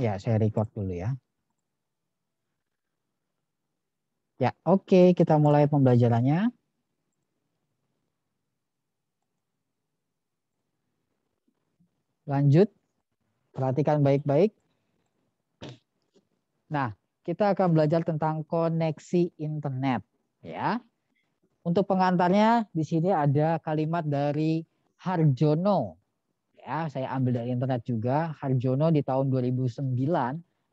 Ya, saya record dulu ya. Ya, oke, okay, kita mulai pembelajarannya. Lanjut, perhatikan baik-baik. Nah, kita akan belajar tentang koneksi internet, ya. Untuk pengantarnya di sini ada kalimat dari Harjono ya saya ambil dari internet juga Harjono di tahun 2009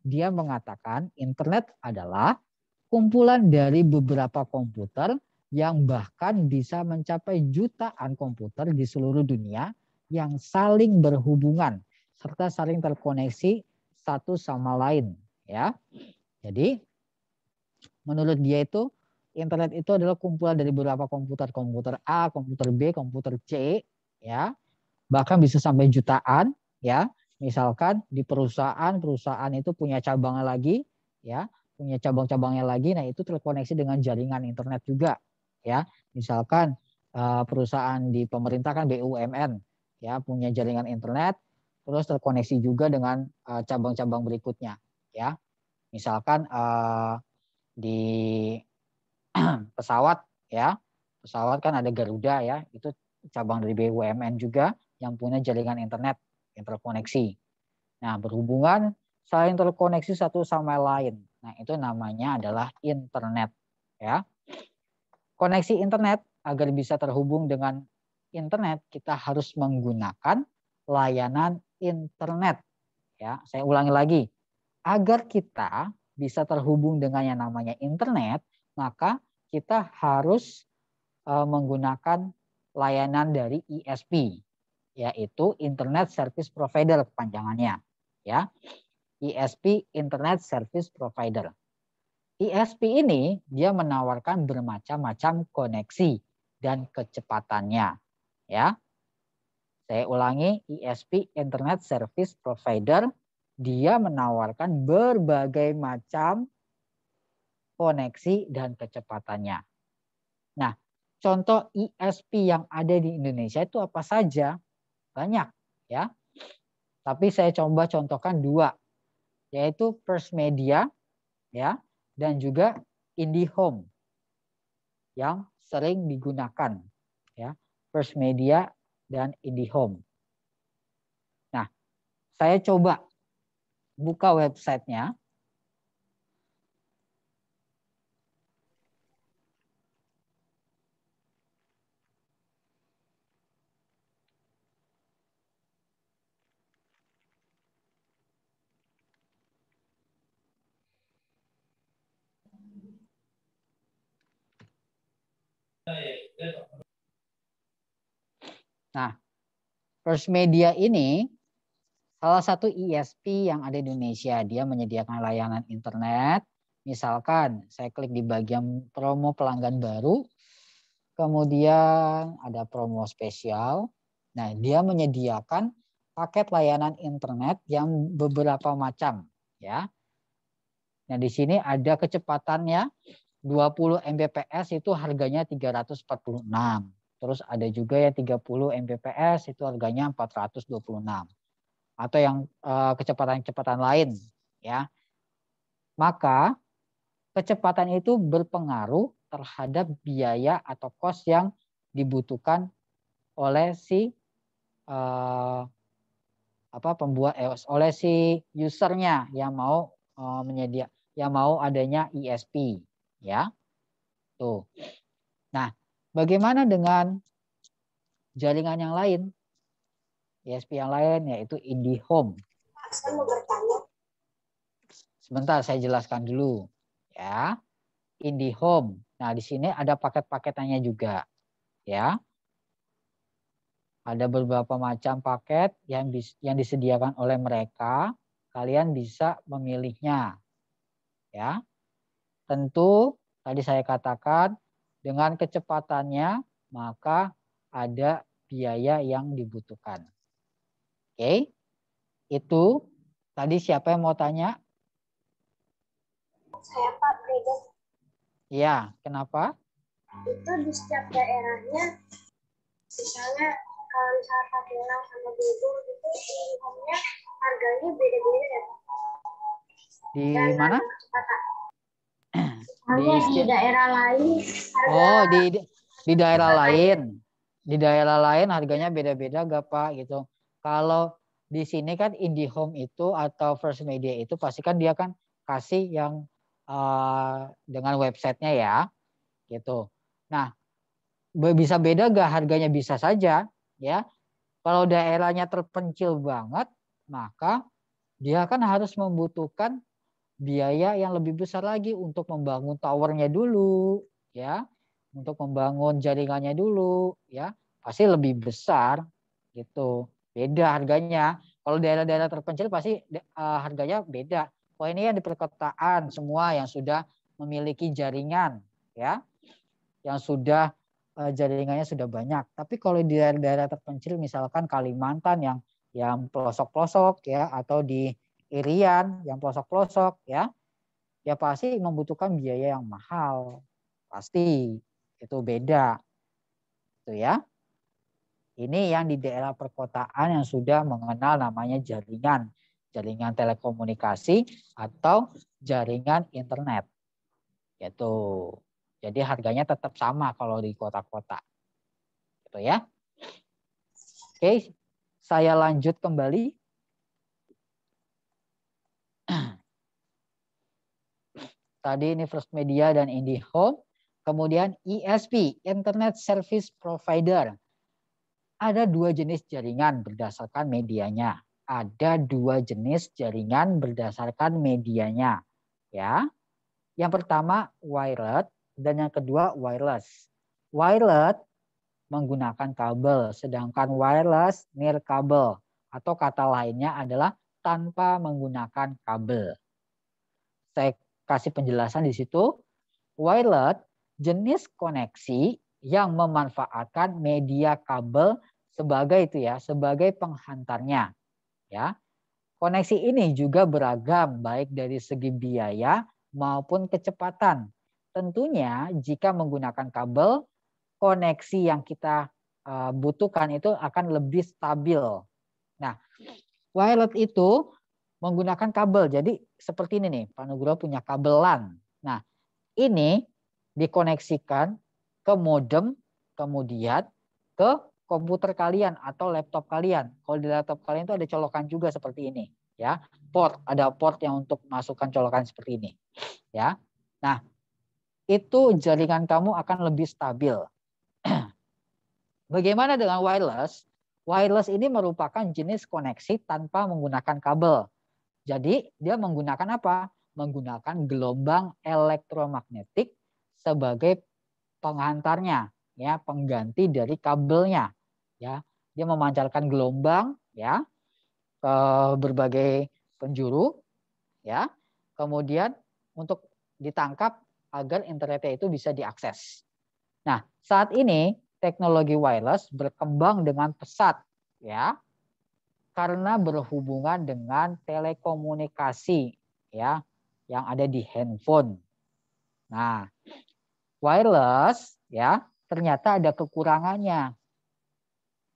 dia mengatakan internet adalah kumpulan dari beberapa komputer yang bahkan bisa mencapai jutaan komputer di seluruh dunia yang saling berhubungan serta saling terkoneksi satu sama lain ya. Jadi menurut dia itu internet itu adalah kumpulan dari beberapa komputer komputer A, komputer B, komputer C ya bahkan bisa sampai jutaan ya misalkan di perusahaan perusahaan itu punya cabangnya lagi ya punya cabang-cabangnya lagi nah itu terkoneksi dengan jaringan internet juga ya misalkan eh, perusahaan di pemerintah kan BUMN ya punya jaringan internet terus terkoneksi juga dengan eh, cabang-cabang berikutnya ya misalkan eh, di pesawat ya pesawat kan ada Garuda ya itu cabang dari BUMN juga yang punya jaringan internet interkoneksi. Nah, berhubungan saling terkoneksi satu sama lain. Nah, itu namanya adalah internet, ya. Koneksi internet agar bisa terhubung dengan internet, kita harus menggunakan layanan internet. Ya, saya ulangi lagi. Agar kita bisa terhubung dengan yang namanya internet, maka kita harus eh, menggunakan layanan dari ISP yaitu Internet Service Provider kepanjangannya ya. ISP Internet Service Provider. ISP ini dia menawarkan bermacam-macam koneksi dan kecepatannya ya. Saya ulangi ISP Internet Service Provider dia menawarkan berbagai macam koneksi dan kecepatannya. Nah, contoh ISP yang ada di Indonesia itu apa saja? banyak ya. Tapi saya coba contohkan dua, yaitu First Media ya dan juga IndiHome yang sering digunakan ya First Media dan IndiHome. Nah, saya coba buka websitenya Nah, First Media ini salah satu ISP e yang ada di Indonesia. Dia menyediakan layanan internet. Misalkan saya klik di bagian promo pelanggan baru, kemudian ada promo spesial. Nah, dia menyediakan paket layanan internet yang beberapa macam, ya. Nah, di sini ada kecepatannya 20 Mbps itu harganya 346. Terus ada juga yang 30 Mbps itu harganya 426. Atau yang eh, kecepatan-kecepatan lain ya. Maka kecepatan itu berpengaruh terhadap biaya atau kos yang dibutuhkan oleh si eh, apa pembuat eos oleh si usernya yang mau eh, menyedia yang mau adanya ISP e ya. Tuh. Nah, Bagaimana dengan jaringan yang lain? ISP e yang lain yaitu IndiHome. Sebentar saya jelaskan dulu ya. IndiHome. Nah, di sini ada paket-paketannya juga ya. Ada beberapa macam paket yang yang disediakan oleh mereka. Kalian bisa memilihnya. Ya. Tentu tadi saya katakan dengan kecepatannya, maka ada biaya yang dibutuhkan. Oke, okay. itu tadi siapa yang mau tanya? Saya Pak Breda. Iya, kenapa? Itu di setiap daerahnya, misalnya kalau misalnya Pagelang sama Bogor itu umumnya harganya beda-beda ya? Di Dan mana? Kecepatan Oh, di, di daerah lain. Oh, di di daerah lain. Di daerah lain harganya beda-beda gak Pak gitu. Kalau di sini kan IndiHome itu atau First Media itu pasti kan dia kan kasih yang uh, dengan websitenya ya gitu. Nah bisa beda gak harganya bisa saja ya. Kalau daerahnya terpencil banget maka dia kan harus membutuhkan biaya yang lebih besar lagi untuk membangun towernya dulu, ya, untuk membangun jaringannya dulu, ya, pasti lebih besar, gitu. Beda harganya. Kalau daerah-daerah terpencil pasti uh, harganya beda. Oh ini yang di perkotaan semua yang sudah memiliki jaringan, ya, yang sudah eh, jaringannya sudah banyak. Tapi kalau di daerah-daerah terpencil, misalkan Kalimantan yang yang pelosok-pelosok, ya, atau di irian, yang pelosok-pelosok ya, ya pasti membutuhkan biaya yang mahal. Pasti itu beda. Itu ya. Ini yang di daerah perkotaan yang sudah mengenal namanya jaringan, jaringan telekomunikasi atau jaringan internet. Gitu. Jadi harganya tetap sama kalau di kota-kota. Gitu ya. Oke, saya lanjut kembali Tadi ini First Media dan IndiHome. Kemudian ISP, e Internet Service Provider. Ada dua jenis jaringan berdasarkan medianya. Ada dua jenis jaringan berdasarkan medianya. Ya, Yang pertama wired dan yang kedua wireless. Wired menggunakan kabel, sedangkan wireless near kabel atau kata lainnya adalah tanpa menggunakan kabel. Saya kasih penjelasan di situ. Wireless jenis koneksi yang memanfaatkan media kabel sebagai itu ya, sebagai penghantarnya. Ya. Koneksi ini juga beragam baik dari segi biaya maupun kecepatan. Tentunya jika menggunakan kabel, koneksi yang kita eh, butuhkan itu akan lebih stabil. Nah, wireless itu menggunakan kabel. Jadi seperti ini nih, Pak Nugro punya kabelan. Nah, ini dikoneksikan ke modem, kemudian ke komputer kalian atau laptop kalian. Kalau di laptop kalian itu ada colokan juga seperti ini, ya. Port, ada port yang untuk masukkan colokan seperti ini. Ya. Nah, itu jaringan kamu akan lebih stabil. Bagaimana dengan wireless? Wireless ini merupakan jenis koneksi tanpa menggunakan kabel. Jadi dia menggunakan apa? Menggunakan gelombang elektromagnetik sebagai penghantarnya, ya, pengganti dari kabelnya, ya. Dia memancarkan gelombang, ya, ke berbagai penjuru, ya. Kemudian untuk ditangkap agar internetnya itu bisa diakses. Nah, saat ini teknologi wireless berkembang dengan pesat, ya karena berhubungan dengan telekomunikasi ya yang ada di handphone. Nah, wireless ya ternyata ada kekurangannya.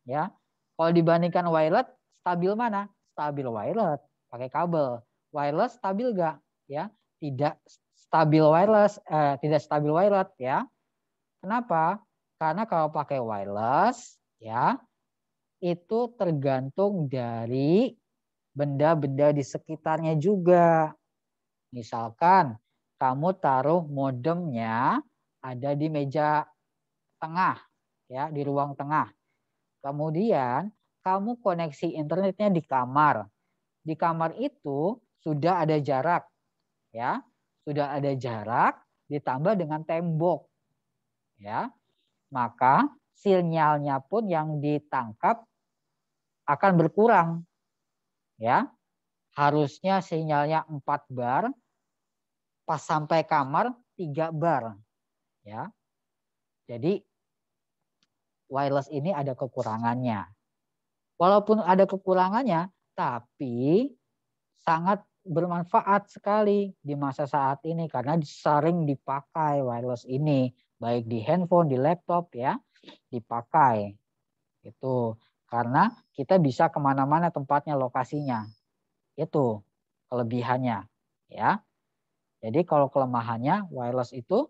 Ya. Kalau dibandingkan wireless stabil mana? Stabil wireless pakai kabel. Wireless stabil enggak? Ya, tidak stabil wireless eh, tidak stabil wireless ya. Kenapa? Karena kalau pakai wireless ya itu tergantung dari benda-benda di sekitarnya juga. Misalkan kamu taruh modemnya ada di meja tengah, ya di ruang tengah. Kemudian kamu koneksi internetnya di kamar. Di kamar itu sudah ada jarak, ya sudah ada jarak ditambah dengan tembok, ya maka sinyalnya pun yang ditangkap akan berkurang. Ya. Harusnya sinyalnya 4 bar pas sampai kamar 3 bar. Ya. Jadi wireless ini ada kekurangannya. Walaupun ada kekurangannya, tapi sangat bermanfaat sekali di masa saat ini karena sering dipakai wireless ini baik di handphone, di laptop ya, dipakai. Itu. Karena kita bisa kemana-mana tempatnya, lokasinya. Itu kelebihannya. ya. Jadi kalau kelemahannya, wireless itu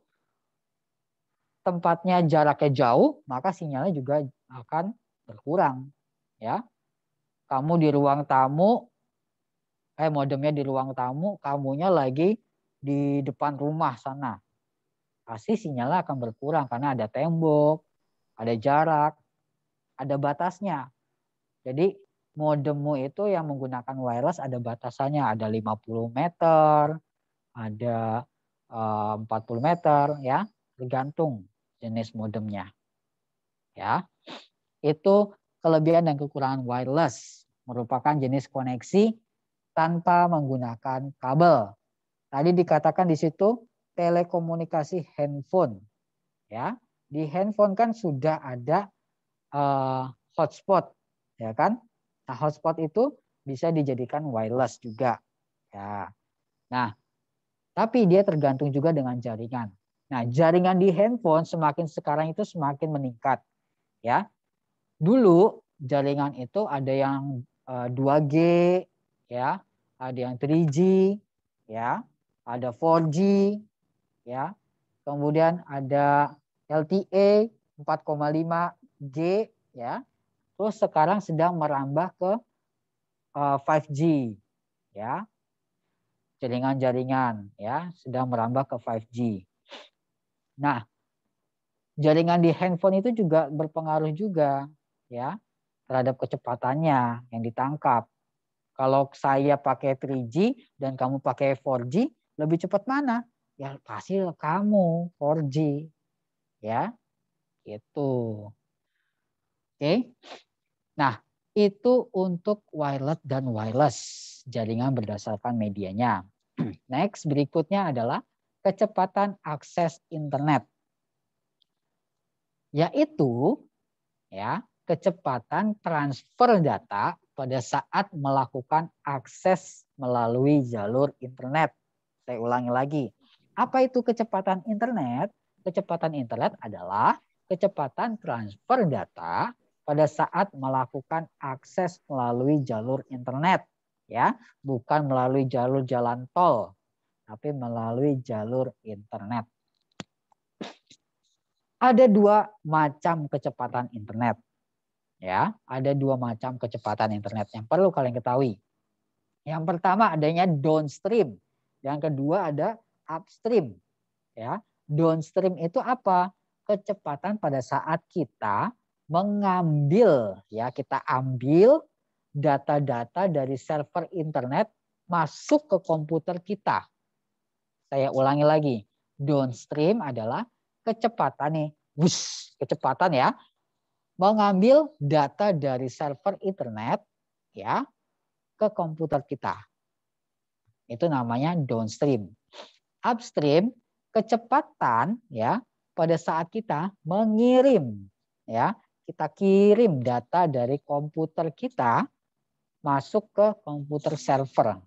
tempatnya jaraknya jauh, maka sinyalnya juga akan berkurang. Ya, Kamu di ruang tamu, eh modemnya di ruang tamu, kamunya lagi di depan rumah sana. Pasti sinyalnya akan berkurang karena ada tembok, ada jarak, ada batasnya. Jadi modemmu itu yang menggunakan wireless ada batasannya, ada 50 meter, ada 40 eh, meter ya, tergantung jenis modemnya. Ya. Itu kelebihan dan kekurangan wireless merupakan jenis koneksi tanpa menggunakan kabel. Tadi dikatakan di situ telekomunikasi handphone. Ya, di handphone kan sudah ada uh, hotspot ya kan nah hotspot itu bisa dijadikan wireless juga ya nah tapi dia tergantung juga dengan jaringan nah jaringan di handphone semakin sekarang itu semakin meningkat ya dulu jaringan itu ada yang 2G eh, ya ada yang 3G ya ada 4G ya kemudian ada LTE G ya. Terus sekarang sedang merambah ke uh, eh, 5G ya. Jaringan-jaringan ya sedang merambah ke 5G. Nah, jaringan di handphone itu juga berpengaruh juga ya terhadap kecepatannya yang ditangkap. Kalau saya pakai 3G dan kamu pakai 4G, lebih cepat mana? Ya pasti kamu 4G. Ya. Itu. Oke. Nah, itu untuk wireless dan wireless jaringan berdasarkan medianya. Next, berikutnya adalah kecepatan akses internet. Yaitu ya, kecepatan transfer data pada saat melakukan akses melalui jalur internet. Saya ulangi lagi. Apa itu kecepatan internet? Kecepatan internet adalah kecepatan transfer data pada saat melakukan akses melalui jalur internet ya, bukan melalui jalur jalan tol tapi melalui jalur internet. Ada dua macam kecepatan internet. Ya, ada dua macam kecepatan internet yang perlu kalian ketahui. Yang pertama adanya downstream, yang kedua ada upstream. Ya, downstream itu apa? Kecepatan pada saat kita mengambil ya kita ambil data-data dari server internet masuk ke komputer kita. Saya ulangi lagi. Downstream adalah kecepatan nih, bus, kecepatan ya. Mengambil data dari server internet ya ke komputer kita. Itu namanya downstream. Upstream kecepatan ya pada saat kita mengirim ya kita kirim data dari komputer kita masuk ke komputer server.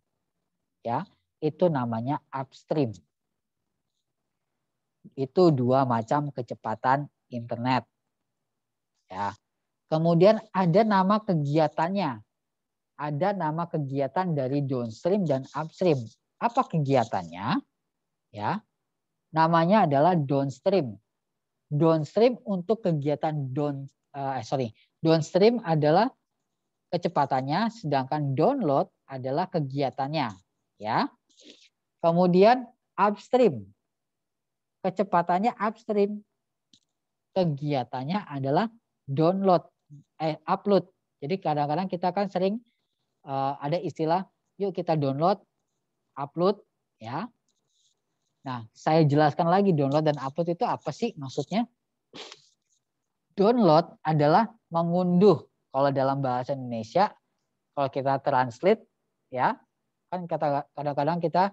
Ya, itu namanya upstream. Itu dua macam kecepatan internet. Ya. Kemudian ada nama kegiatannya. Ada nama kegiatan dari downstream dan upstream. Apa kegiatannya? Ya. Namanya adalah downstream. Downstream untuk kegiatan down Eh, eh, sorry, downstream adalah kecepatannya, sedangkan download adalah kegiatannya, ya. Kemudian upstream, kecepatannya upstream, kegiatannya adalah download, eh, upload. Jadi kadang-kadang kita kan sering uh, ada istilah, yuk kita download, upload, ya. Nah, saya jelaskan lagi download dan upload itu apa sih maksudnya? download adalah mengunduh. Kalau dalam bahasa Indonesia, kalau kita translate, ya kan kadang-kadang kita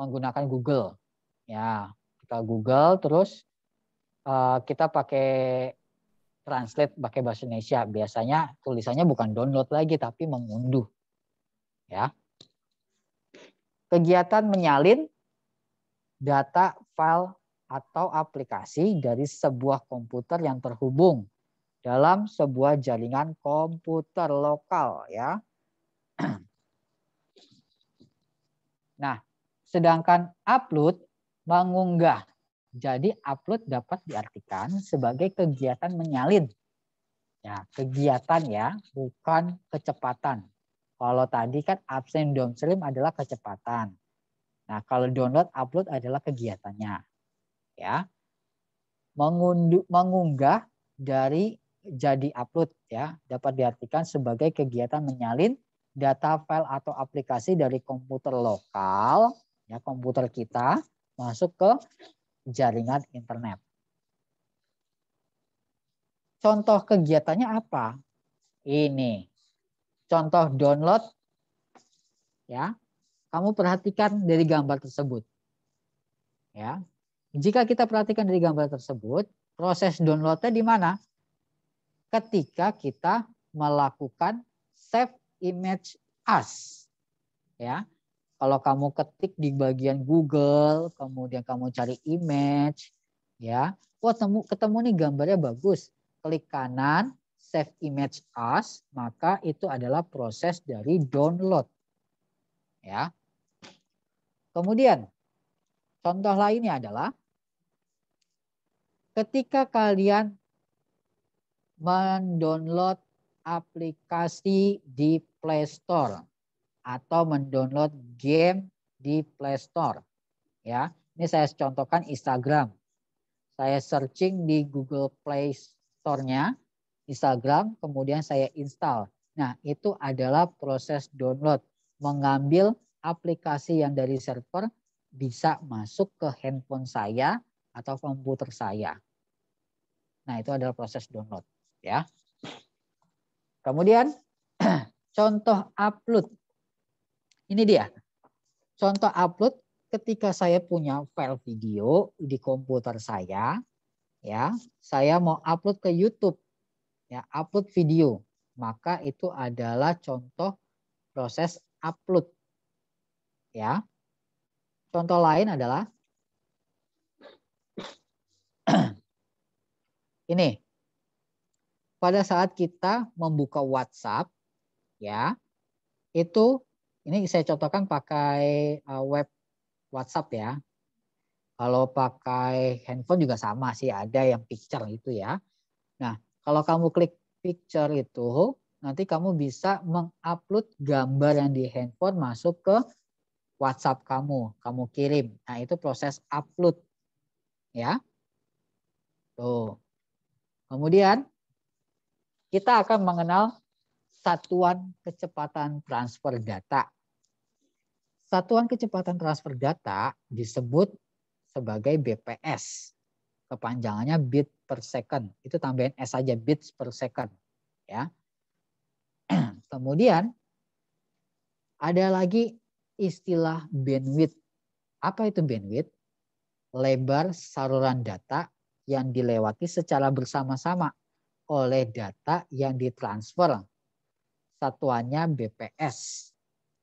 menggunakan Google, ya kita Google terus eh, kita pakai translate pakai bahasa Indonesia. Biasanya tulisannya bukan download lagi tapi mengunduh, ya. Kegiatan menyalin data file atau aplikasi dari sebuah komputer yang terhubung dalam sebuah jaringan komputer lokal ya. Nah, sedangkan upload mengunggah. Jadi upload dapat diartikan sebagai kegiatan menyalin. Ya, kegiatan ya, bukan kecepatan. Kalau tadi kan absen downstream adalah kecepatan. Nah, kalau download upload adalah kegiatannya ya mengunduh, mengunggah dari jadi upload ya dapat diartikan sebagai kegiatan menyalin data file atau aplikasi dari komputer lokal ya komputer kita masuk ke jaringan internet. Contoh kegiatannya apa? Ini. Contoh download ya. Kamu perhatikan dari gambar tersebut. Ya, jika kita perhatikan dari gambar tersebut, proses downloadnya di mana? Ketika kita melakukan save image as. Ya. Kalau kamu ketik di bagian Google, kemudian kamu cari image, ya. Wah, temu, ketemu nih gambarnya bagus. Klik kanan, save image as, maka itu adalah proses dari download. Ya. Kemudian Contoh lainnya adalah ketika kalian mendownload aplikasi di Play Store atau mendownload game di Play Store. Ya, ini saya contohkan Instagram. Saya searching di Google Play Store-nya Instagram, kemudian saya install. Nah, itu adalah proses download, mengambil aplikasi yang dari server bisa masuk ke handphone saya atau komputer saya. Nah, itu adalah proses download ya. Kemudian contoh upload. Ini dia. Contoh upload ketika saya punya file video di komputer saya ya, saya mau upload ke YouTube. Ya, upload video. Maka itu adalah contoh proses upload. Ya. Contoh lain adalah ini. Pada saat kita membuka WhatsApp, ya, itu ini saya contohkan pakai uh, web WhatsApp ya. Kalau pakai handphone juga sama sih, ada yang picture itu ya. Nah, kalau kamu klik picture itu, nanti kamu bisa mengupload gambar yang di handphone masuk ke WhatsApp kamu, kamu kirim. Nah, itu proses upload. Ya. Tuh. Kemudian kita akan mengenal satuan kecepatan transfer data. Satuan kecepatan transfer data disebut sebagai BPS. Kepanjangannya bit per second. Itu tambahin S aja bits per second, ya. Kemudian ada lagi istilah bandwidth. Apa itu bandwidth? Lebar saluran data yang dilewati secara bersama-sama oleh data yang ditransfer. Satuannya BPS.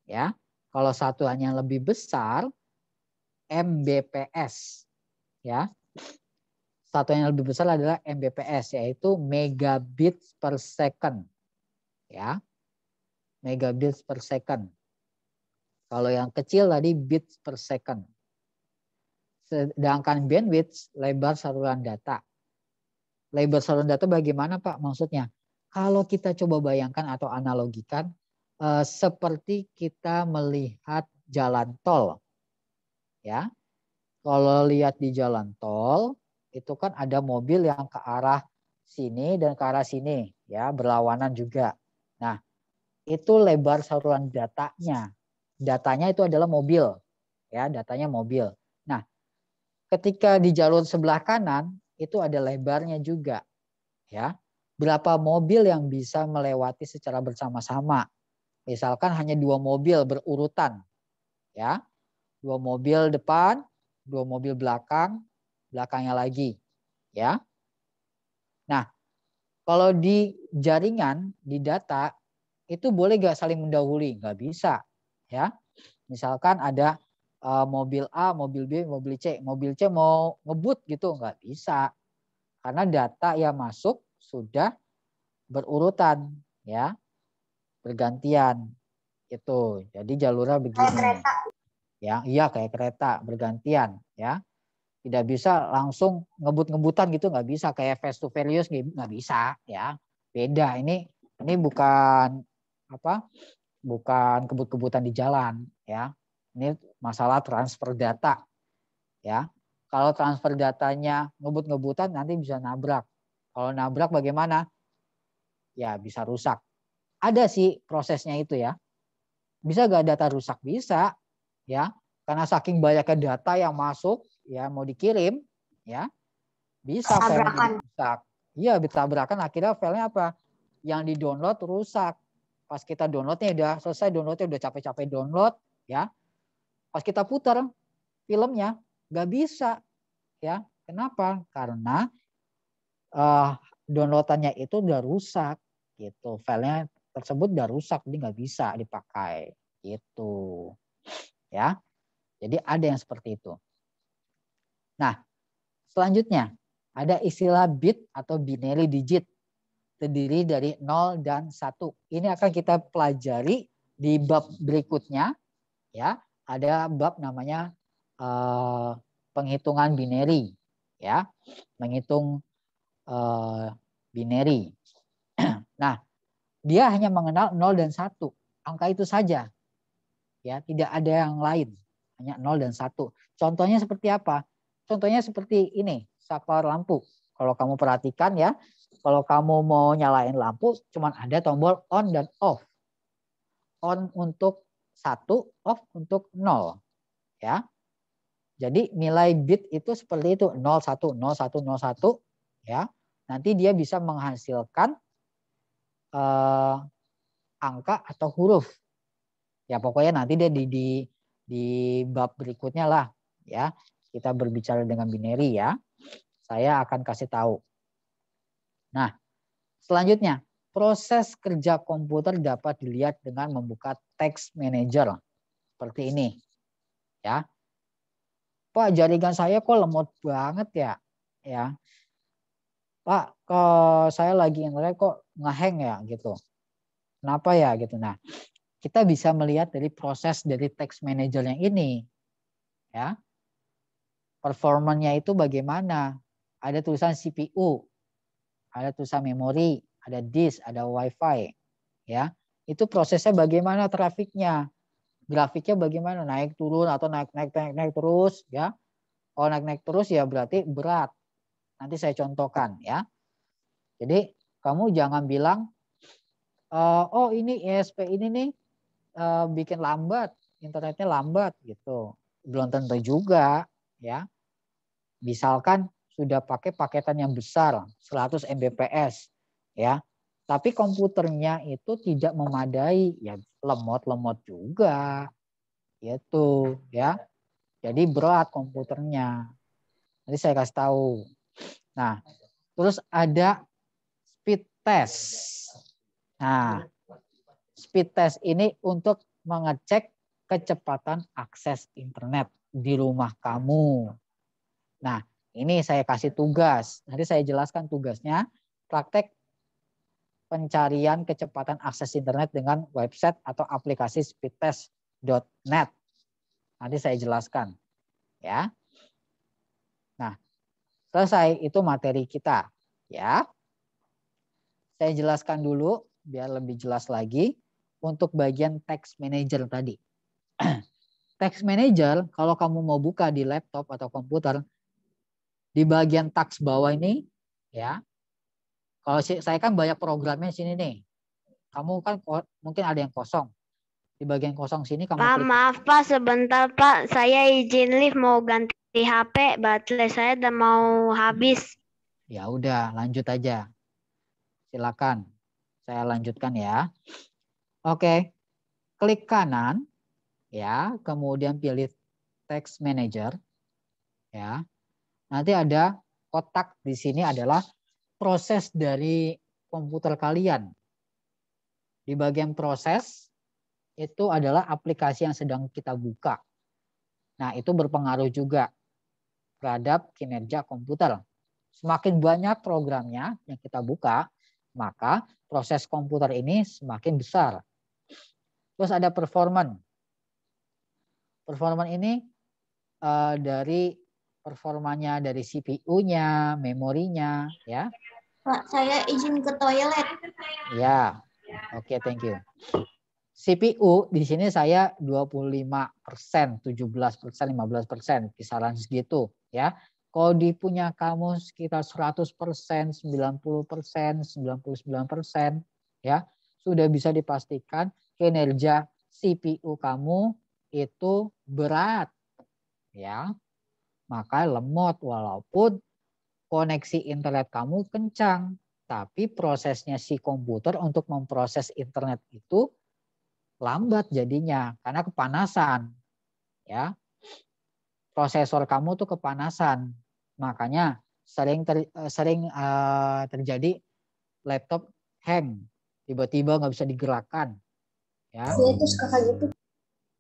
Ya. Kalau satuannya lebih besar MBPS. Ya. Satuan yang lebih besar adalah MBPS yaitu megabit per second. Ya. Megabit per second. Kalau yang kecil tadi bits per second. Sedangkan bandwidth lebar saluran data. Lebar saluran data bagaimana Pak maksudnya? Kalau kita coba bayangkan atau analogikan eh, seperti kita melihat jalan tol. Ya. Kalau lihat di jalan tol itu kan ada mobil yang ke arah sini dan ke arah sini ya berlawanan juga. Nah, itu lebar saluran datanya datanya itu adalah mobil ya datanya mobil nah ketika di jalur sebelah kanan itu ada lebarnya juga ya berapa mobil yang bisa melewati secara bersama-sama misalkan hanya dua mobil berurutan ya dua mobil depan dua mobil belakang belakangnya lagi ya nah kalau di jaringan di data itu boleh gak saling mendahului nggak bisa ya. Misalkan ada eh, mobil A, mobil B, mobil C. Mobil C mau ngebut gitu nggak bisa. Karena data yang masuk sudah berurutan ya. Bergantian itu. Jadi jalurnya begini. Ya, iya kayak kereta bergantian ya. Tidak bisa langsung ngebut-ngebutan gitu nggak bisa kayak Fast to Furious nggak bisa ya. Beda ini ini bukan apa bukan kebut-kebutan di jalan ya. Ini masalah transfer data ya. Kalau transfer datanya ngebut-ngebutan nanti bisa nabrak. Kalau nabrak bagaimana? Ya bisa rusak. Ada sih prosesnya itu ya. Bisa gak data rusak? Bisa ya. Karena saking banyaknya data yang masuk ya mau dikirim ya. Bisa file rusak. Iya, bertabrakan. akhirnya filenya apa? Yang di-download rusak Pas kita downloadnya udah selesai downloadnya udah capek-capek download ya. Pas kita putar filmnya nggak bisa ya. Kenapa? Karena uh, downloadannya itu udah rusak gitu. Filenya tersebut udah rusak jadi nggak bisa dipakai gitu ya. Jadi ada yang seperti itu. Nah, selanjutnya ada istilah bit atau binary digit terdiri dari 0 dan 1. Ini akan kita pelajari di bab berikutnya. Ya, ada bab namanya eh, penghitungan binary, ya, menghitung eh, binary. nah, dia hanya mengenal 0 dan 1. Angka itu saja. Ya, tidak ada yang lain. Hanya 0 dan 1. Contohnya seperti apa? Contohnya seperti ini, saklar lampu. Kalau kamu perhatikan ya, kalau kamu mau nyalain lampu, cuman ada tombol on dan off. On untuk satu, off untuk nol. Ya. Jadi nilai bit itu seperti itu 1, 0, 1. ya. Nanti dia bisa menghasilkan eh, angka atau huruf. Ya pokoknya nanti dia di di, di bab berikutnya lah ya. Kita berbicara dengan binary ya. Saya akan kasih tahu. Nah, selanjutnya proses kerja komputer dapat dilihat dengan membuka text manager seperti ini. Ya. Pak, jaringan saya kok lemot banget ya? Ya. Pak, kok saya lagi internet kok ngeheng ya gitu. Kenapa ya gitu. Nah, kita bisa melihat dari proses dari text manager yang ini. Ya. Performanya itu bagaimana? Ada tulisan CPU, ada tulisan memori, ada disk, ada wifi. Ya, itu prosesnya bagaimana trafiknya, grafiknya bagaimana naik turun atau naik naik naik naik terus, ya. Kalau naik naik terus ya berarti berat. Nanti saya contohkan, ya. Jadi kamu jangan bilang, eh, oh ini ISP ini nih eh, bikin lambat, internetnya lambat gitu. Belum tentu juga, ya. Misalkan sudah pakai paketan yang besar 100 Mbps ya. Tapi komputernya itu tidak memadai ya lemot-lemot juga. Itu ya. Jadi berat komputernya. Nanti saya kasih tahu. Nah, terus ada speed test. Nah, speed test ini untuk mengecek kecepatan akses internet di rumah kamu. Nah, ini saya kasih tugas. Nanti saya jelaskan tugasnya. Praktek pencarian kecepatan akses internet dengan website atau aplikasi speedtest.net. Nanti saya jelaskan. Ya. Nah, selesai itu materi kita, ya. Saya jelaskan dulu biar lebih jelas lagi untuk bagian text manager tadi. text manager kalau kamu mau buka di laptop atau komputer, di bagian tax bawah ini ya. Kalau saya kan banyak programnya sini nih. Kamu kan mungkin ada yang kosong. Di bagian kosong sini kamu Pak, klik. maaf Pak, sebentar Pak. Saya izin lift mau ganti HP, baterai saya udah mau habis. Ya udah, lanjut aja. Silakan. Saya lanjutkan ya. Oke. Klik kanan ya, kemudian pilih text manager ya. Nanti ada kotak di sini adalah proses dari komputer kalian. Di bagian proses itu adalah aplikasi yang sedang kita buka. Nah, itu berpengaruh juga terhadap kinerja komputer. Semakin banyak programnya yang kita buka, maka proses komputer ini semakin besar. Terus ada performan. Performan ini eh, dari performanya dari CPU-nya, memorinya, ya. Pak, saya izin ke toilet. Ya. Oke, okay, thank you. CPU di sini saya 25%, 17%, 15%, kisaran segitu, ya. Kalau di punya kamu sekitar 100%, 90%, 99%, ya. Sudah bisa dipastikan kinerja CPU kamu itu berat, ya maka lemot walaupun koneksi internet kamu kencang. Tapi prosesnya si komputer untuk memproses internet itu lambat jadinya karena kepanasan. Ya. Prosesor kamu tuh kepanasan. Makanya sering ter, eh, sering uh, terjadi laptop hang, tiba-tiba nggak bisa digerakkan. Ya. Iya, gitu.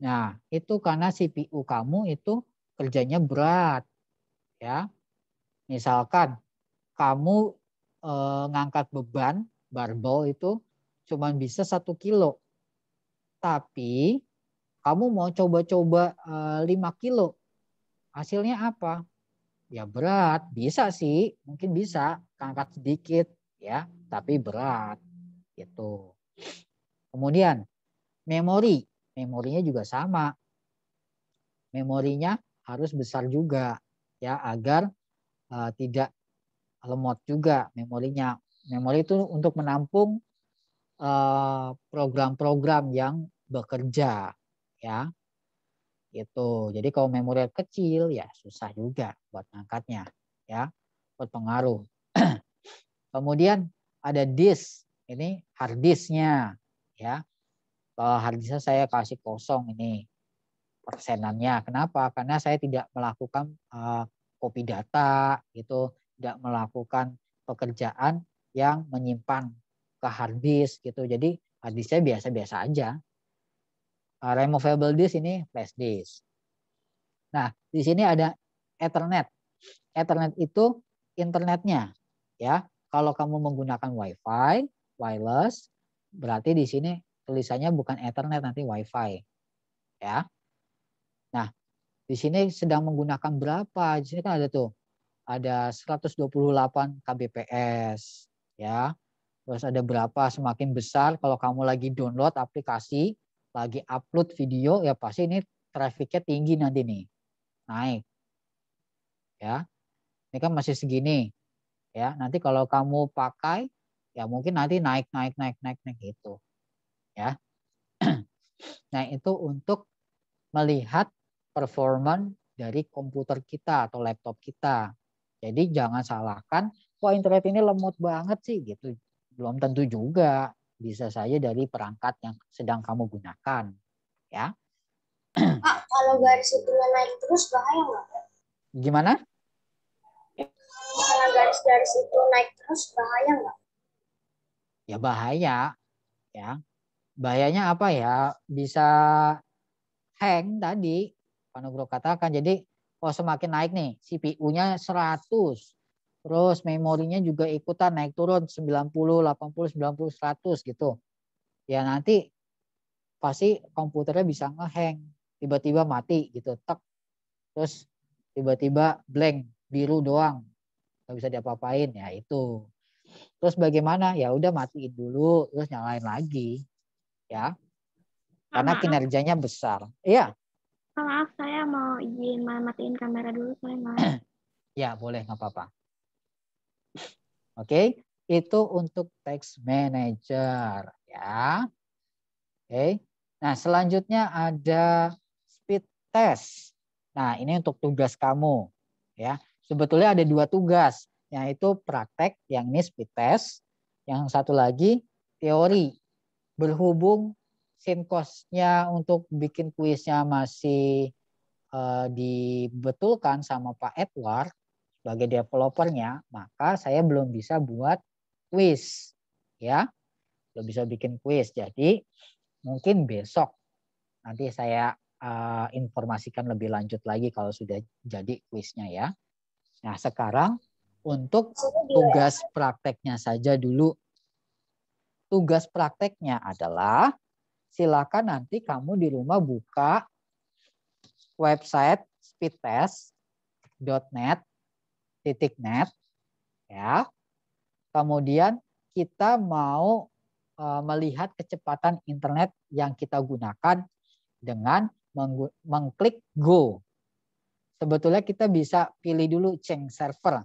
Nah, itu karena CPU kamu itu kerjanya berat. Ya. Misalkan kamu e, ngangkat beban barbel itu cuman bisa satu kilo, tapi kamu mau coba-coba e, eh, 5 kilo, hasilnya apa? Ya berat, bisa sih, mungkin bisa ngangkat sedikit ya, tapi berat gitu. Kemudian memori, memorinya juga sama. Memorinya harus besar juga ya agar uh, tidak lemot juga memorinya. Memori itu untuk menampung eh, program-program uh, yang bekerja ya. Itu. Jadi kalau memori kecil ya susah juga buat angkatnya ya. buat pengaruh Kemudian ada disk. Ini hard disknya ya. Kalau hard disknya saya kasih kosong ini persenannya. Kenapa? Karena saya tidak melakukan uh, copy data gitu, tidak melakukan pekerjaan yang menyimpan ke hard disk gitu. Jadi hard saya biasa-biasa aja. Uh, removable disk ini flash disk. Nah, di sini ada Ethernet. Ethernet itu internetnya ya. Kalau kamu menggunakan WiFi wireless, berarti di sini tulisannya bukan Ethernet nanti WiFi ya. Di sini sedang menggunakan berapa? Di sini kan ada tuh. Ada 128 kbps ya. Terus ada berapa semakin besar kalau kamu lagi download aplikasi, lagi upload video ya pasti ini trafficnya tinggi nanti nih. Naik. Ya. Ini kan masih segini. Ya, nanti kalau kamu pakai ya mungkin nanti naik naik naik naik naik gitu. Ya. Nah, itu untuk melihat performa dari komputer kita atau laptop kita. Jadi jangan salahkan, kok internet ini lemot banget sih gitu. Belum tentu juga, bisa saja dari perangkat yang sedang kamu gunakan, ya. Pak, kalau garis itu naik terus bahaya nggak? Gimana? Kalau garis-garis itu naik terus bahaya nggak? Ya bahaya, ya. Bahayanya apa ya? Bisa hang tadi, Pak Nugroho katakan. Jadi oh semakin naik nih CPU-nya 100. Terus memorinya juga ikutan naik turun 90, 80, 90, 100 gitu. Ya nanti pasti komputernya bisa ngehang, tiba-tiba mati gitu, tek. Terus tiba-tiba blank, biru doang. Gak bisa diapa-apain ya itu. Terus bagaimana? Ya udah matiin dulu, terus nyalain lagi. Ya. Karena kinerjanya besar. Iya. Maaf, saya mau izin matiin kamera dulu, saya ya, boleh, nggak apa-apa. Oke, okay? itu untuk text manager ya. Oke. Okay. Nah, selanjutnya ada speed test. Nah, ini untuk tugas kamu ya. Sebetulnya ada dua tugas, yaitu praktek yang ini speed test, yang satu lagi teori berhubung cost-nya untuk bikin kuisnya masih uh, dibetulkan sama Pak Edward sebagai developernya, maka saya belum bisa buat kuis, ya, belum bisa bikin kuis. Jadi mungkin besok nanti saya uh, informasikan lebih lanjut lagi kalau sudah jadi kuisnya ya. Nah sekarang untuk tugas prakteknya saja dulu. Tugas prakteknya adalah silakan nanti kamu di rumah buka website speedtest.net titik net ya. Kemudian kita mau eh, melihat kecepatan internet yang kita gunakan dengan mengklik go. Sebetulnya kita bisa pilih dulu change server.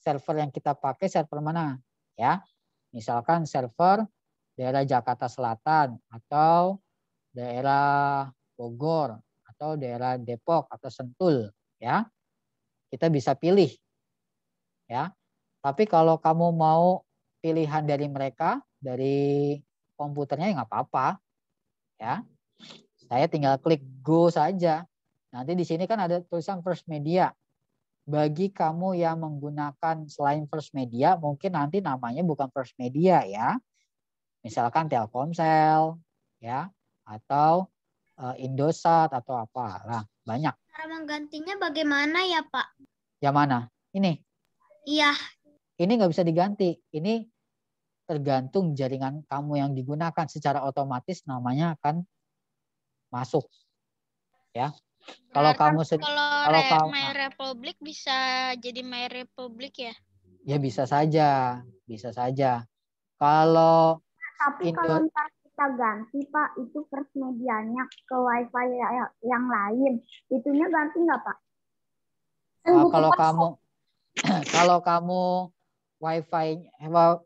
Server yang kita pakai server mana ya? Misalkan server daerah Jakarta Selatan atau daerah Bogor atau daerah Depok atau Sentul ya. Kita bisa pilih. Ya. Tapi kalau kamu mau pilihan dari mereka dari komputernya ya nggak apa-apa. Ya. Saya tinggal klik go saja. Nanti di sini kan ada tulisan first media. Bagi kamu yang menggunakan selain first media, mungkin nanti namanya bukan first media ya misalkan Telkomsel ya atau eh, Indosat atau apa lah banyak. Cara menggantinya bagaimana ya Pak? ya mana? Ini? Iya. Ini nggak bisa diganti. Ini tergantung jaringan kamu yang digunakan secara otomatis namanya akan masuk ya. Kalau kamu kalau, kalau kamu My Republic bisa jadi My Republic ya? Ya bisa saja, bisa saja. Kalau tapi itu. kalau ntar kita ganti Pak, itu first medianya ke wifi ya, ya, yang lain, itunya ganti nggak Pak? Nah, kalau kamu kalau kamu wifi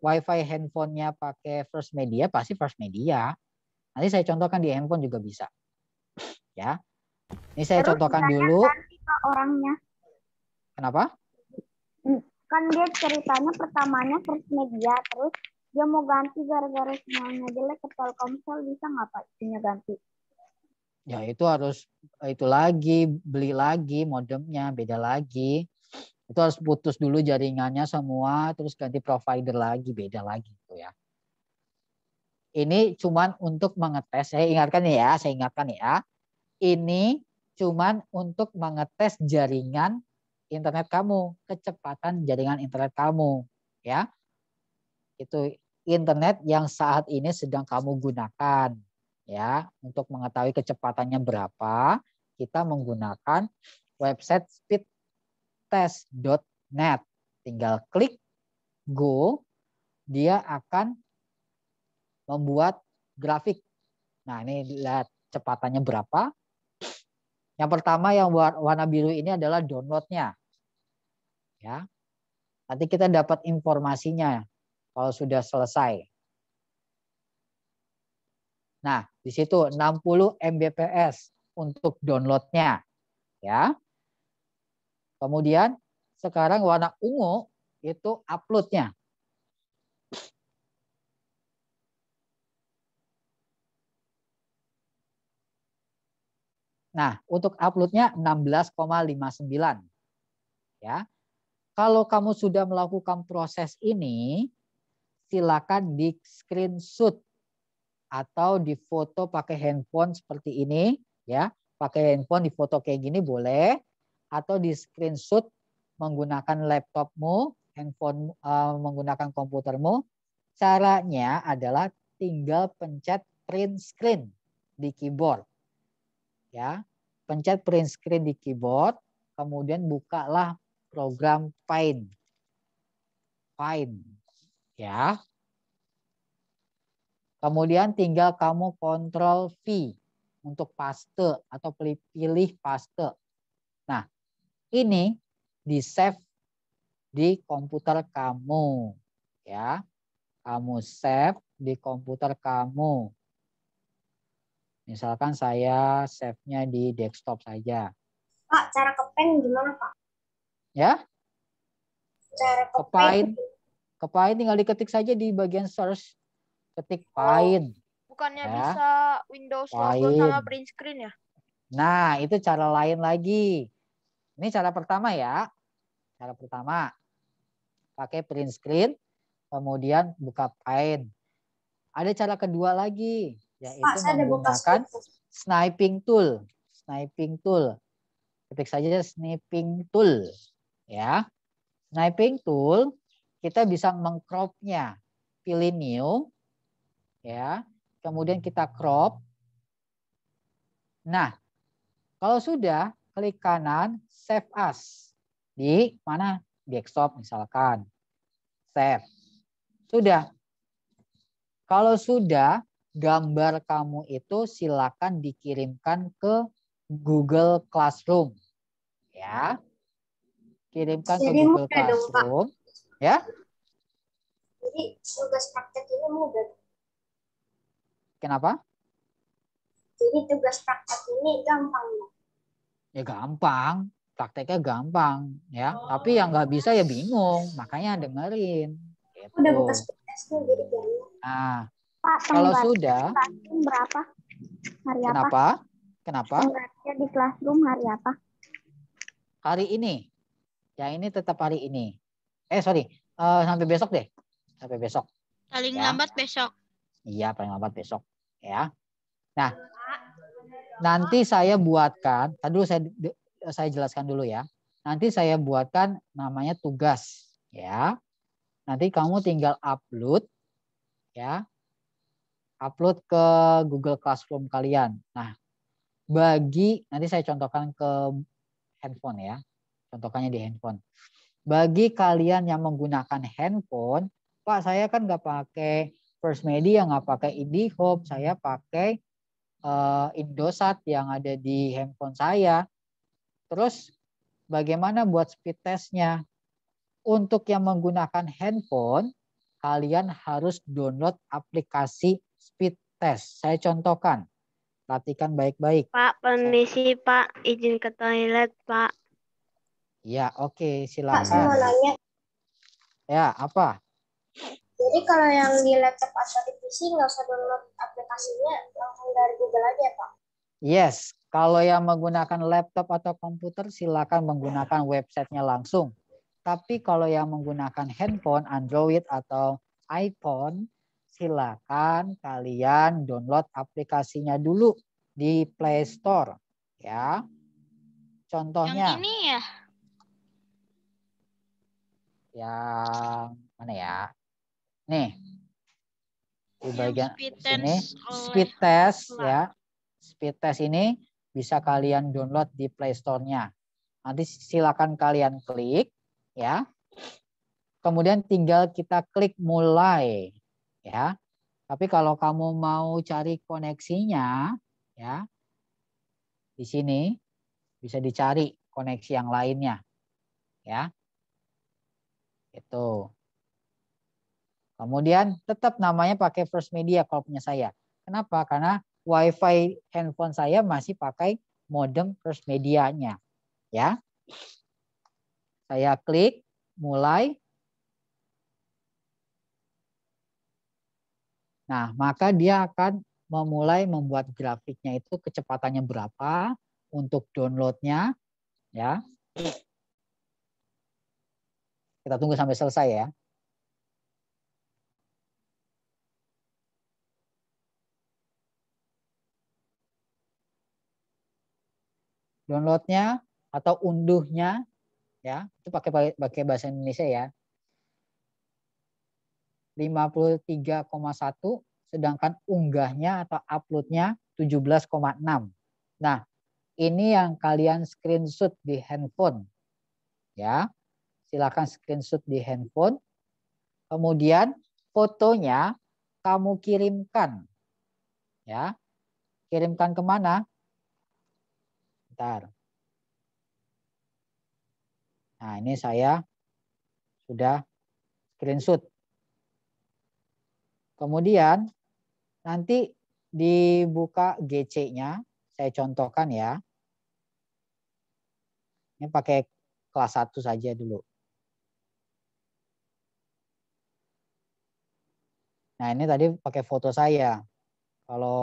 wifi handphonenya pakai first media pasti first media. Nanti saya contohkan di handphone juga bisa. Ya. Ini saya Terus contohkan dulu. pak, orangnya. Kenapa? Hmm, kan dia ceritanya pertamanya first media, terus dia mau ganti gara-gara semuanya jelek ke Telkomsel bisa nggak Pak isinya ganti? Ya itu harus itu lagi beli lagi modemnya beda lagi itu harus putus dulu jaringannya semua terus ganti provider lagi beda lagi itu ya. Ini cuman untuk mengetes saya ingatkan ya saya ingatkan ya ini cuman untuk mengetes jaringan internet kamu kecepatan jaringan internet kamu ya itu internet yang saat ini sedang kamu gunakan ya untuk mengetahui kecepatannya berapa kita menggunakan website speedtest.net tinggal klik go dia akan membuat grafik nah ini lihat cepatannya berapa yang pertama yang warna biru ini adalah downloadnya ya nanti kita dapat informasinya kalau sudah selesai. Nah, di situ 60 Mbps untuk downloadnya. ya. Kemudian sekarang warna ungu itu uploadnya. Nah, untuk uploadnya 16,59. Ya. Kalau kamu sudah melakukan proses ini, silakan di screenshot atau di foto pakai handphone seperti ini ya pakai handphone di foto kayak gini boleh atau di screenshot menggunakan laptopmu handphone uh, menggunakan komputermu caranya adalah tinggal pencet print screen di keyboard ya pencet print screen di keyboard kemudian bukalah program Paint Paint ya. Kemudian tinggal kamu kontrol V untuk paste atau pilih paste. Nah, ini di save di komputer kamu ya. Kamu save di komputer kamu. Misalkan saya save-nya di desktop saja. Pak, cara kepen gimana, Pak? Ya? Cara kepen. Kepain gitu. Kepain tinggal diketik saja di bagian search. Ketik pain. Oh, bukannya ya. bisa Windows pain. sama print screen ya? Nah, itu cara lain lagi. Ini cara pertama ya. Cara pertama. Pakai print screen, kemudian buka pain. Ada cara kedua lagi, yaitu Pak, menggunakan sniping tool. Sniping tool. Ketik saja sniping tool. Ya. Sniping tool kita bisa mengcropnya new ya kemudian kita crop nah kalau sudah klik kanan save as di mana desktop misalkan save sudah kalau sudah gambar kamu itu silakan dikirimkan ke Google Classroom ya kirimkan ke Google Classroom dong, Ya? Jadi tugas praktek ini mudah. Kenapa? Jadi tugas praktek ini gampang. Ya gampang, prakteknya gampang ya. Oh. Tapi yang nggak bisa ya bingung, makanya dengerin. Gitu. Udah bekas bekasnya jadi banyak. Nah, Pak, kalau sudah berapa? Hari kenapa? apa? Kenapa? Kenapa? di classroom hari apa? Hari ini. Ya ini tetap hari ini eh sorry uh, sampai besok deh sampai besok paling ya. lambat besok iya paling lambat besok ya nah nanti saya buatkan tadi dulu saya saya jelaskan dulu ya nanti saya buatkan namanya tugas ya nanti kamu tinggal upload ya upload ke Google Classroom kalian nah bagi nanti saya contohkan ke handphone ya contohkannya di handphone bagi kalian yang menggunakan handphone, Pak saya kan nggak pakai First Media, nggak pakai IndiHome, saya pakai uh, Indosat yang ada di handphone saya. Terus bagaimana buat speed testnya? Untuk yang menggunakan handphone, kalian harus download aplikasi speed test. Saya contohkan. Perhatikan baik-baik. Pak, permisi Pak, izin ke toilet Pak. Ya, oke, okay, silakan. Pak, saya mau nanya. Ya, apa? Jadi kalau yang di laptop atau di PC nggak usah download aplikasinya, langsung dari Google aja, Pak. Yes, kalau yang menggunakan laptop atau komputer silakan menggunakan websitenya langsung. Tapi kalau yang menggunakan handphone, Android atau iPhone, silakan kalian download aplikasinya dulu di Play Store, ya. Contohnya. Yang ini ya yang mana ya? Nih. Di bagian speed sini speed test ya. Speed test ini bisa kalian download di Play Store-nya. Nanti silakan kalian klik ya. Kemudian tinggal kita klik mulai ya. Tapi kalau kamu mau cari koneksinya ya di sini bisa dicari koneksi yang lainnya ya. Itu. Kemudian tetap namanya pakai First Media kalau punya saya. Kenapa? Karena WiFi handphone saya masih pakai modem First medianya Ya. Saya klik mulai. Nah, maka dia akan memulai membuat grafiknya itu kecepatannya berapa untuk downloadnya, ya. Kita tunggu sampai selesai ya. Downloadnya atau unduhnya ya itu pakai pakai bahasa Indonesia ya 53,1 sedangkan unggahnya atau uploadnya 17,6 nah ini yang kalian screenshot di handphone ya Silakan screenshot di handphone. Kemudian fotonya kamu kirimkan. Ya. Kirimkan kemana? Bentar. Nah, ini saya sudah screenshot. Kemudian nanti dibuka GC-nya, saya contohkan ya. Ini pakai kelas 1 saja dulu. Nah ini tadi pakai foto saya. Kalau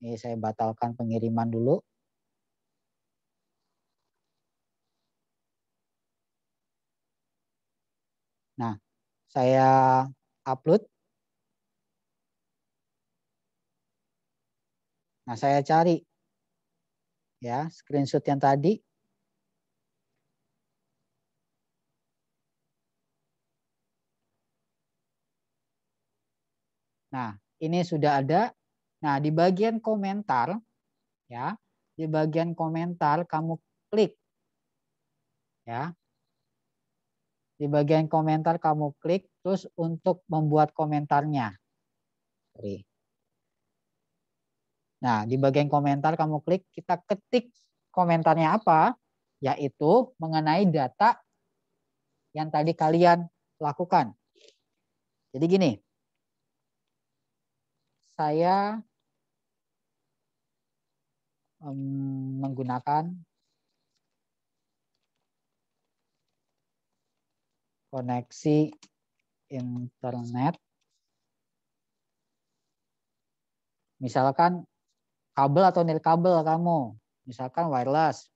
ini saya batalkan pengiriman dulu. Nah, saya upload. Nah, saya cari ya screenshot yang tadi Nah, ini sudah ada. Nah, di bagian komentar ya, di bagian komentar kamu klik ya. Di bagian komentar kamu klik terus untuk membuat komentarnya. Nah, di bagian komentar kamu klik, kita ketik komentarnya apa, yaitu mengenai data yang tadi kalian lakukan. Jadi gini, saya um, menggunakan koneksi internet. Misalkan kabel atau nil kabel kamu, misalkan wireless.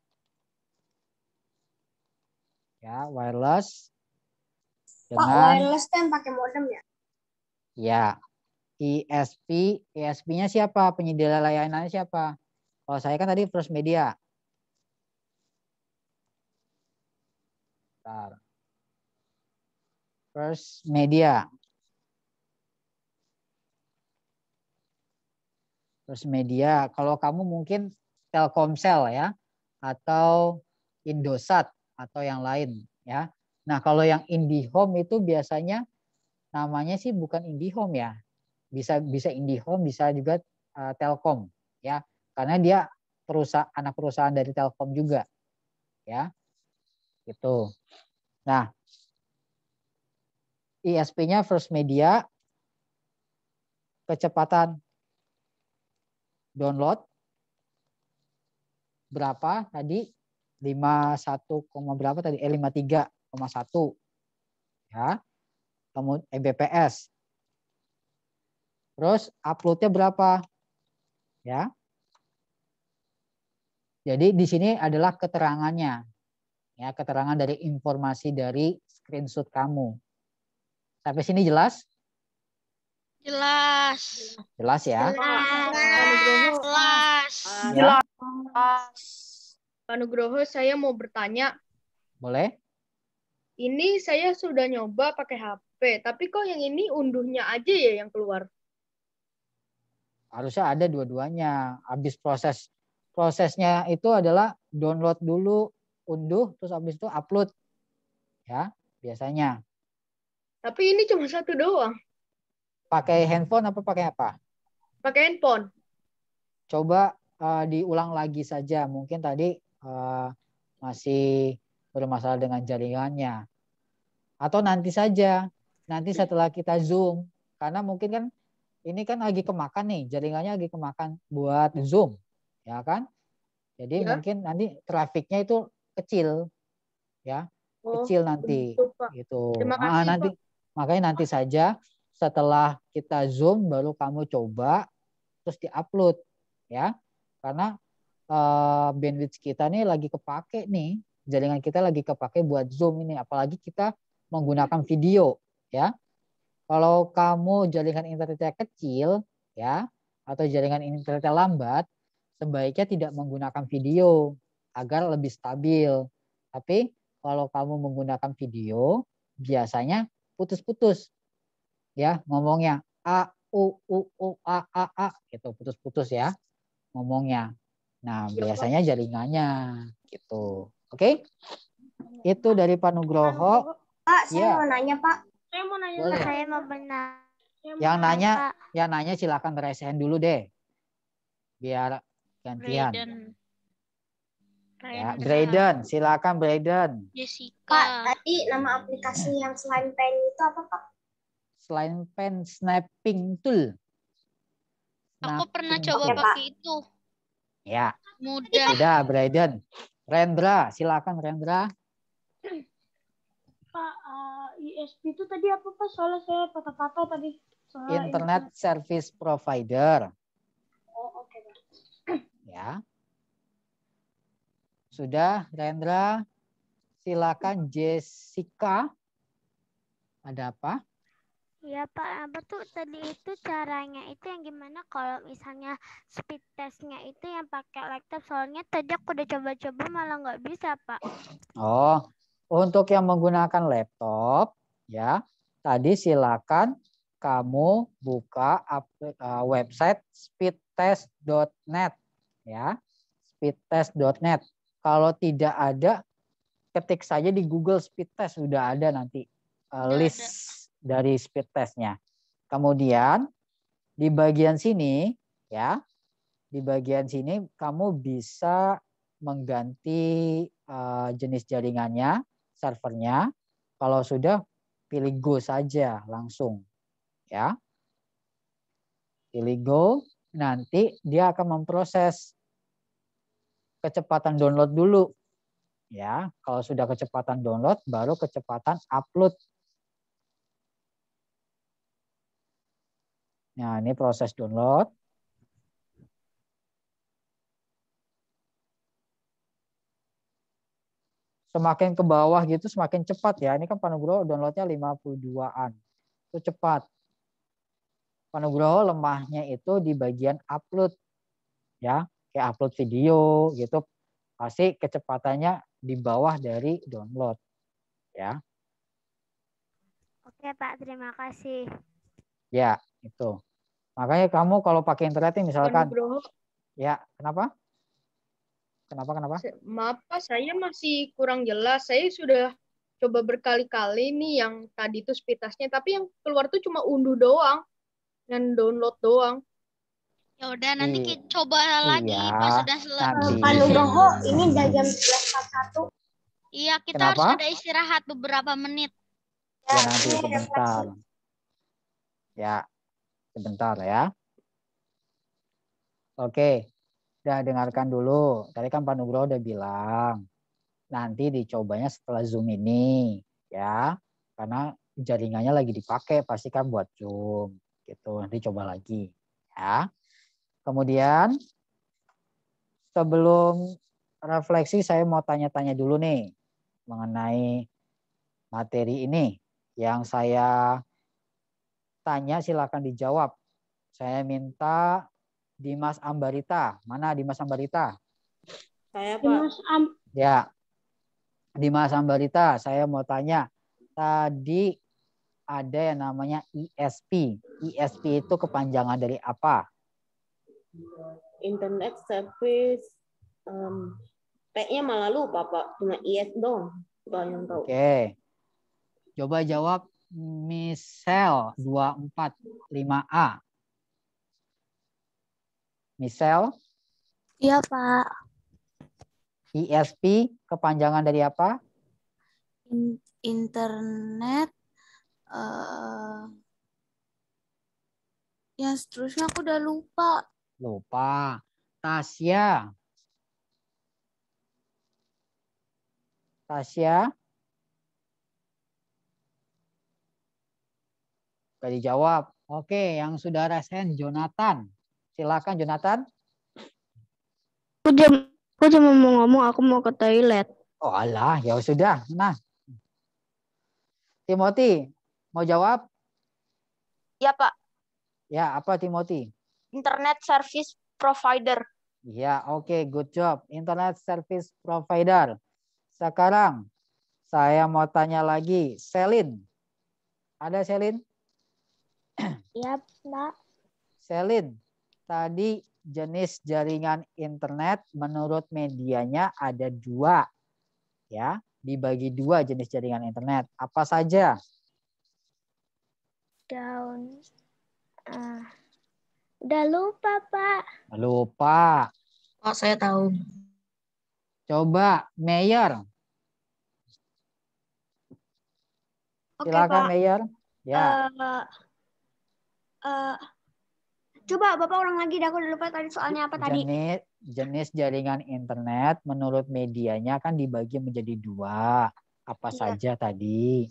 Ya, wireless. Pak, wireless kan pakai modem ya? Ya, ISP, ISP-nya siapa? Penyedia layanannya siapa? Kalau saya kan tadi First Media. Bentar. First Media. First Media. Kalau kamu mungkin Telkomsel ya atau Indosat atau yang lain ya. Nah, kalau yang IndiHome itu biasanya namanya sih bukan IndiHome ya, bisa bisa IndiHome, bisa juga uh, Telkom ya. Karena dia perusahaan anak perusahaan dari Telkom juga. Ya. Gitu. Nah, ISP-nya First Media kecepatan download berapa tadi 51, berapa tadi eh 53,1 ya. Kemudian Mbps eh, Terus uploadnya berapa? Ya. Jadi di sini adalah keterangannya. Ya, keterangan dari informasi dari screenshot kamu. Tapi sini jelas? Jelas. Jelas ya? Jelas. Jelas. Jelas. Pak Nugroho, saya mau bertanya. Boleh? Ini saya sudah nyoba pakai HP, tapi kok yang ini unduhnya aja ya yang keluar? harusnya ada dua-duanya. Habis proses prosesnya itu adalah download dulu, unduh, terus habis itu upload. Ya, biasanya. Tapi ini cuma satu doang. Pakai handphone apa pakai apa? Pakai handphone. Coba uh, diulang lagi saja. Mungkin tadi uh, masih bermasalah dengan jaringannya. Atau nanti saja, nanti setelah kita Zoom. Karena mungkin kan ini kan lagi kemakan nih, jaringannya lagi kemakan buat hmm. Zoom, ya kan? Jadi ya. mungkin nanti trafiknya itu kecil, ya, oh, kecil nanti, itu gitu. ah, nanti makanya nanti saja setelah kita Zoom baru kamu coba terus diupload, ya, karena uh, bandwidth kita nih lagi kepake nih, jaringan kita lagi kepake buat Zoom ini, apalagi kita menggunakan video, ya kalau kamu jaringan internetnya kecil, ya, atau jaringan internetnya lambat, sebaiknya tidak menggunakan video agar lebih stabil. Tapi kalau kamu menggunakan video, biasanya putus-putus. Ya, ngomongnya a u u u a a a gitu, putus-putus ya ngomongnya. Nah, iya, biasanya jaringannya gitu. Oke? Okay? Itu dari Pak Nugroho. Pak, saya ya. mau nanya, Pak. Saya mau nanya. Boleh. Saya mau benar. Yang nanya, nanya yang nanya silakan beresen dulu deh. Biar gantian. Brayden. Ya, Brayden, silakan Brayden. Jessica. Pak, tadi nama aplikasi yang selain pen itu apa, Pak? Selain pen snapping tool. Snapping. Aku pernah coba Oke, pakai Pak. itu. Ya. Mudah. Sudah, Brayden. Rendra, silakan Rendra. ISP itu tadi apa Pak? Soalnya saya patah-patah tadi. Soalnya Internet Service Provider. Oh, oke. Okay. Ya. Sudah, Rendra. Silakan Jessica. Ada apa? Ya Pak, apa tuh tadi itu caranya itu yang gimana kalau misalnya speed testnya itu yang pakai laptop soalnya tadi aku udah coba-coba malah nggak bisa Pak. Oh, untuk yang menggunakan laptop ya. Tadi silakan kamu buka e, website speedtest.net ya. speedtest.net. Kalau tidak ada ketik saja di Google speedtest sudah ada nanti e, list dari speedtestnya Kemudian di bagian sini ya, di bagian sini kamu bisa mengganti uh, jenis jaringannya, servernya. Kalau sudah pilih go saja langsung. Ya. Pilih go, nanti dia akan memproses kecepatan download dulu. Ya, kalau sudah kecepatan download baru kecepatan upload. Nah, ini proses download. semakin ke bawah gitu semakin cepat ya. Ini kan Panugroho downloadnya 52-an. Itu cepat. Panugroho lemahnya itu di bagian upload. Ya, kayak upload video gitu pasti kecepatannya di bawah dari download. Ya. Oke, Pak. Terima kasih. Ya, itu. Makanya kamu kalau pakai internet misalkan Panugroho. Ya, kenapa? Kenapa kenapa? Maaf Pak, saya masih kurang jelas. Saya sudah coba berkali-kali nih yang tadi itu spitasnya, tapi yang keluar tuh cuma unduh doang dan download doang. Ya udah nanti hmm. kita coba iya, lagi iya, pas sudah selesai. Pak Nugroho, ini udah jam 11.41. Iya, kita Kenapa? harus ada istirahat beberapa menit. Ya, ya nanti iya, iya, sebentar. Ya, sebentar ya. Oke, Udah ya, dengarkan dulu. Tadi kan Pak Nugroho udah bilang. Nanti dicobanya setelah Zoom ini. Ya. Karena jaringannya lagi dipakai. Pasti kan buat Zoom. Gitu. Nanti coba lagi. Ya. Kemudian sebelum refleksi saya mau tanya-tanya dulu nih mengenai materi ini yang saya tanya silakan dijawab. Saya minta Dimas Ambarita. Mana Dimas Ambarita? Saya Pak. Dimas Am ya. Dimas Ambarita, saya mau tanya. Tadi ada yang namanya ISP. E ISP e itu kepanjangan dari apa? Internet Service um, P-nya malah lupa Pak, cuma IS dong. tahu. Oke. Okay. Coba jawab misel 245A. Misel? Iya, Pak. ISP kepanjangan dari apa? Internet uh, Ya, seterusnya aku udah lupa. Lupa. Tasya. Tasya. Gak dijawab. Oke, yang sudah resen Jonathan. Silakan Jonathan. Aku cuma, aku cuma mau ngomong, aku mau ke toilet. Oh Allah, ya sudah. Nah, Timothy, mau jawab? Ya Pak. Ya, apa Timothy? Internet Service Provider. Ya, oke, okay, good job. Internet Service Provider. Sekarang saya mau tanya lagi, Selin. Ada Selin? Iya, Pak. Selin, Tadi jenis jaringan internet menurut medianya ada dua. Ya, dibagi dua jenis jaringan internet. Apa saja? Daun. Uh, udah lupa, Pak. Lupa. Oh, saya tahu. Coba, mayor Silakan, okay, mayor Ya. Uh, uh, Coba Bapak ulang lagi dah aku udah lupa tadi soalnya apa tadi. Jenis, jenis jaringan internet menurut medianya kan dibagi menjadi dua. Apa iya. saja tadi?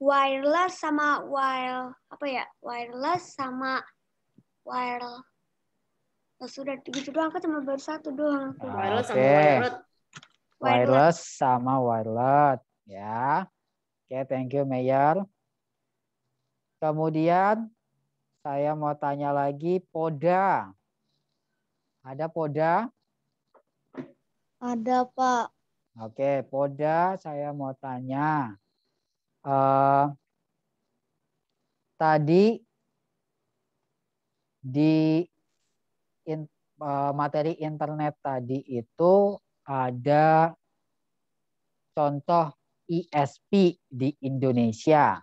Wireless sama wire apa ya? Wireless sama wire. Ya sudah gitu doang Aku cuma baru satu doang. Nah, wireless okay. sama wireless. Wireless sama wireless ya. Oke, okay, thank you Mayor. Kemudian saya mau tanya lagi, Poda. Ada Poda? Ada, Pak. Oke, Poda saya mau tanya. Uh, tadi di in, uh, materi internet tadi itu ada contoh ISP di Indonesia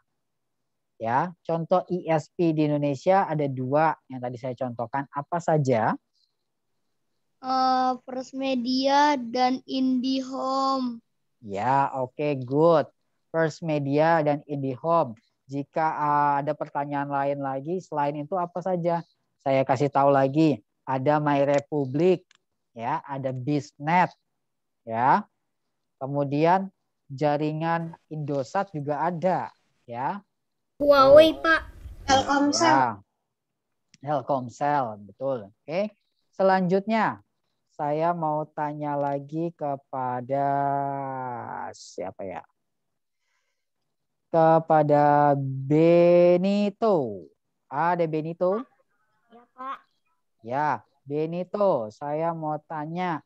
ya. Contoh ISP e di Indonesia ada dua yang tadi saya contohkan. Apa saja? Uh, First Media dan IndiHome. Ya, oke, okay, good. First Media dan IndiHome. Jika uh, ada pertanyaan lain lagi selain itu apa saja? Saya kasih tahu lagi. Ada MyRepublic, ya, ada Biznet, ya. Kemudian jaringan Indosat juga ada, ya. Huawei, oh. Pak. Telkomsel. Ya. Telkomsel, betul. Oke. Selanjutnya, saya mau tanya lagi kepada siapa ya? Kepada Benito. Ada Benito? Ya, Pak. Ya, Benito, saya mau tanya.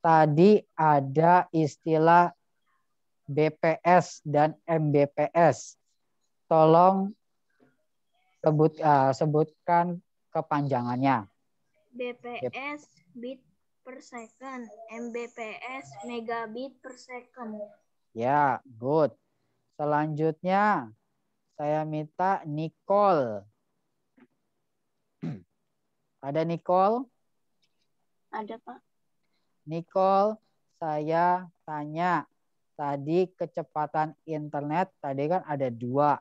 Tadi ada istilah BPS dan MBPS Tolong sebut uh, sebutkan kepanjangannya. BPS bit per second, MBPS megabit per second. Ya, good. Selanjutnya saya minta Nicole. Ada Nicole? Ada, Pak. Nicole, saya tanya tadi kecepatan internet tadi kan ada dua.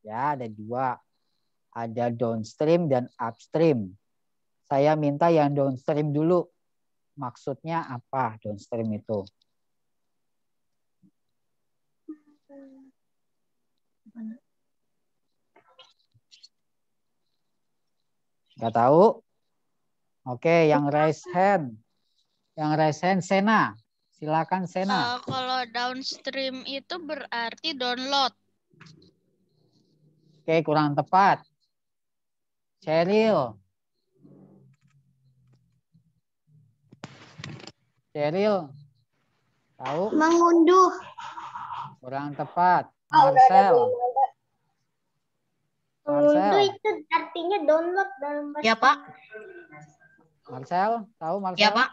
Ya, ada dua. Ada downstream dan upstream. Saya minta yang downstream dulu. Maksudnya apa downstream itu? Gak tahu? Oke, yang raise hand. Yang raise hand Sena. Silakan Sena. Uh, kalau downstream itu berarti download. Oke, kurang tepat. Cheryl. Cheryl. Tahu? Mengunduh. Kurang tepat. Oh, Marcel. Marcel itu artinya download dalam bahasa. Ya, Pak. Marcel, tahu Marcel? Ya, Pak.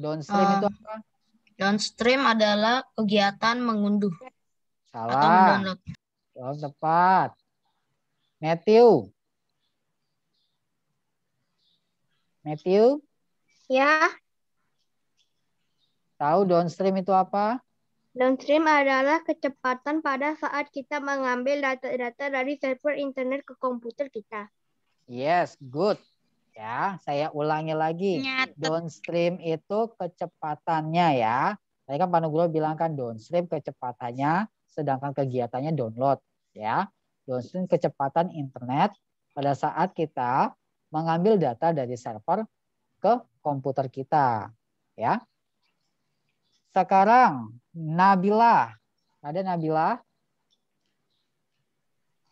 Downstream uh, itu eh, apa? Downstream adalah kegiatan mengunduh. Salah. Atau mendownload. Jawab tepat. Matthew. Matthew? Ya. Tahu downstream itu apa? Downstream adalah kecepatan pada saat kita mengambil data-data dari server internet ke komputer kita. Yes, good. Ya, saya ulangi lagi. Nyata. Downstream itu kecepatannya ya. Tadi kan Pak Nugroho bilang kan downstream kecepatannya, sedangkan kegiatannya download. Ya, yaitu kecepatan internet pada saat kita mengambil data dari server ke komputer kita, ya. Sekarang Nabila, ada Nabila?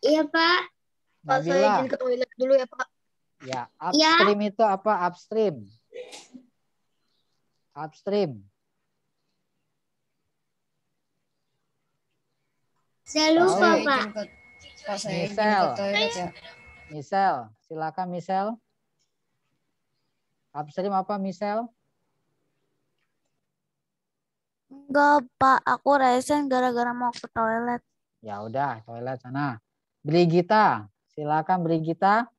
Iya Pak. Pak Nabila. saya izin ke toilet dulu ya Pak. Ya, iya. upstream ya. itu apa? Upstream. Upstream. Saya lupa Pak saya Misel. Toilet, ya. Misel, silakan Misel. Upstream apa Misel? Enggak, Pak. Aku resen gara-gara mau ke toilet. Ya udah, toilet sana. Brigita, silakan Brigita.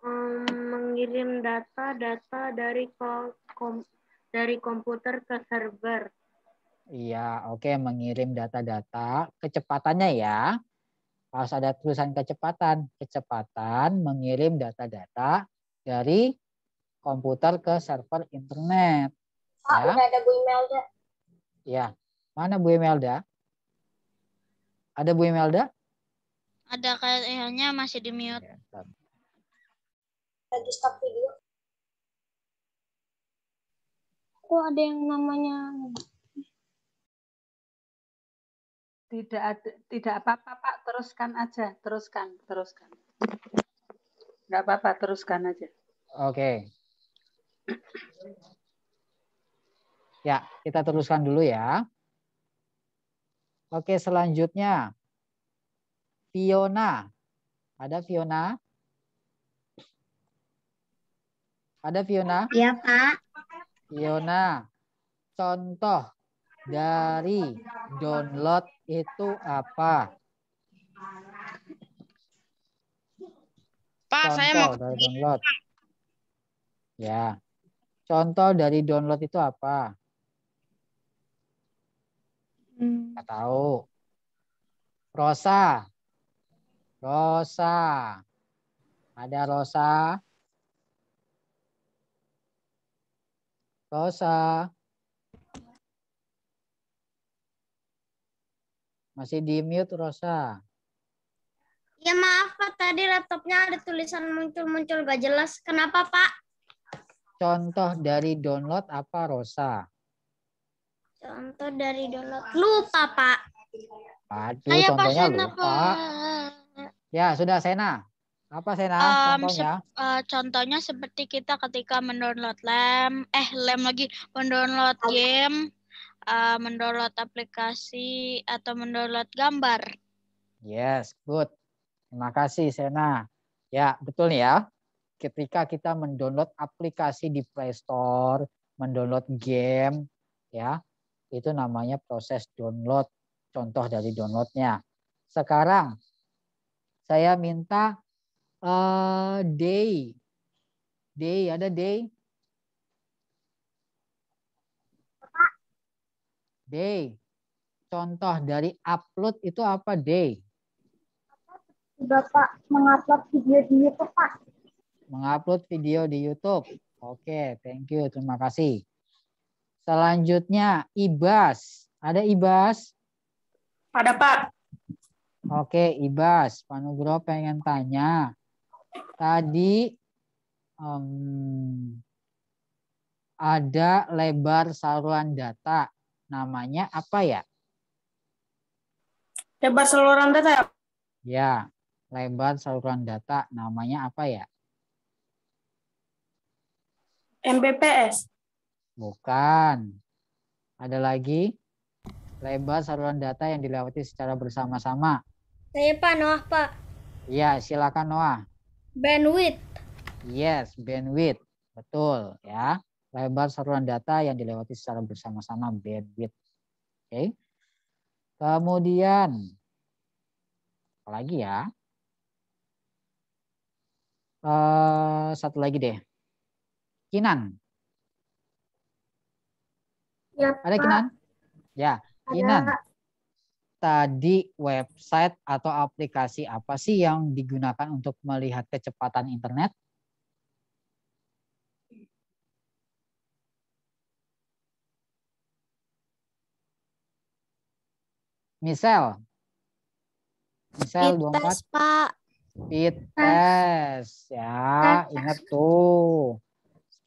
Um, mengirim data-data dari kom dari komputer ke server. Iya, oke, okay. mengirim data-data, kecepatannya ya. Harus ada tulisan kecepatan. Kecepatan mengirim data-data dari komputer ke server internet. Oh, ya. ada Bu Imelda. Ya, mana Bu Imelda? Ada Bu Imelda? Ada kayaknya masih di mute. Ya, Lagi stop video. Kok ada yang namanya tidak ada, tidak apa-apa Pak, teruskan aja, teruskan, teruskan. Enggak apa-apa, teruskan aja. Oke. Okay. Ya, kita teruskan dulu ya. Oke, selanjutnya. Fiona. Ada Fiona? Ada Fiona? Iya, Pak. Fiona. Contoh dari download itu apa? Pak, contoh saya mau dari download. Ya. Contoh dari download itu apa? Hmm. tahu. Rosa. Rosa. Ada Rosa. Rosa. Masih di mute Rosa. Ya maaf Pak, tadi laptopnya ada tulisan muncul-muncul gak jelas. Kenapa Pak? Contoh dari download apa Rosa? Contoh dari download. Lupa Pak. Aduh, Saya contohnya lupa. Pak. Ya, sudah Sena. Apa Sena um, contohnya? Se uh, contohnya seperti kita ketika mendownload lem, eh lem lagi, mendownload game, uh, mendownload aplikasi atau mendownload gambar. Yes, good. Terima kasih Sena. Ya, betul ya. Ketika kita mendownload aplikasi di Play Store, mendownload game, ya, itu namanya proses download. Contoh dari downloadnya. Sekarang saya minta uh, day, day ada day Day. Contoh dari upload itu apa, Day? Bapak mengupload video di YouTube, Pak. Mengupload video di YouTube. Oke, thank you. Terima kasih. Selanjutnya, Ibas. Ada Ibas? Ada, Pak. Oke, Ibas. Pak pengen tanya. Tadi um, ada lebar saluran data namanya apa ya? Lebar saluran data. Ya, Ya, lebar saluran data namanya apa ya? MBPS. Bukan. Ada lagi lebar saluran data yang dilewati secara bersama-sama. Saya Pak Noah Pak. Ya, silakan Noah. Bandwidth. Yes, bandwidth. Betul ya lebar saluran data yang dilewati secara bersama-sama bandwidth. Oke. Okay. Kemudian lagi ya? Uh, satu lagi deh. Kinan. Ya, Ada Kinan? Ya, Ada. Kinan. Tadi website atau aplikasi apa sih yang digunakan untuk melihat kecepatan internet? Misal. Misal dua empat, Pak. Fit test ya, ingat tuh.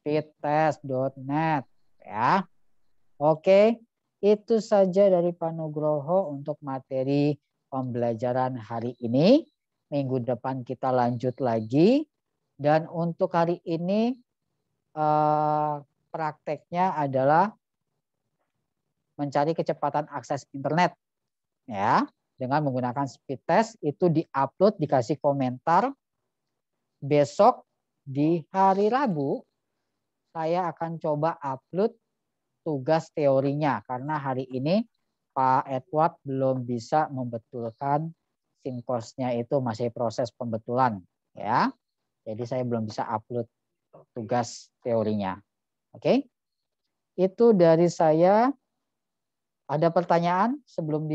speedtest.net ya. Oke, itu saja dari Pak Nugroho untuk materi pembelajaran hari ini. Minggu depan kita lanjut lagi dan untuk hari ini eh, prakteknya adalah mencari kecepatan akses internet ya dengan menggunakan speed test itu diupload dikasih komentar besok di hari Rabu saya akan coba upload tugas teorinya karena hari ini Pak Edward belum bisa membetulkan sinkosnya itu masih proses pembetulan ya jadi saya belum bisa upload tugas teorinya oke okay? itu dari saya ada pertanyaan sebelum di